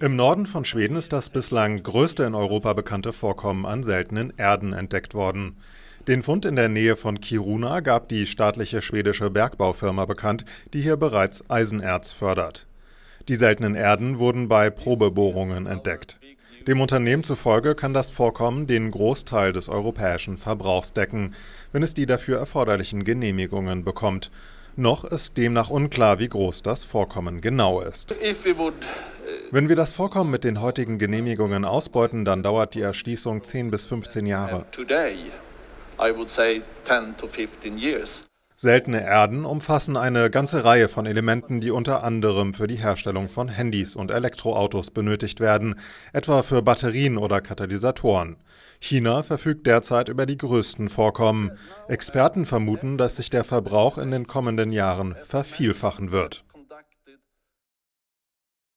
Im Norden von Schweden ist das bislang größte in Europa bekannte Vorkommen an seltenen Erden entdeckt worden. Den Fund in der Nähe von Kiruna gab die staatliche schwedische Bergbaufirma bekannt, die hier bereits Eisenerz fördert. Die seltenen Erden wurden bei Probebohrungen entdeckt. Dem Unternehmen zufolge kann das Vorkommen den Großteil des europäischen Verbrauchs decken, wenn es die dafür erforderlichen Genehmigungen bekommt. Noch ist demnach unklar, wie groß das Vorkommen genau ist. Wenn wir das Vorkommen mit den heutigen Genehmigungen ausbeuten, dann dauert die Erschließung 10 bis 15 Jahre. Seltene Erden umfassen eine ganze Reihe von Elementen, die unter anderem für die Herstellung von Handys und Elektroautos benötigt werden, etwa für Batterien oder Katalysatoren. China verfügt derzeit über die größten Vorkommen. Experten vermuten, dass sich der Verbrauch in den kommenden Jahren vervielfachen wird.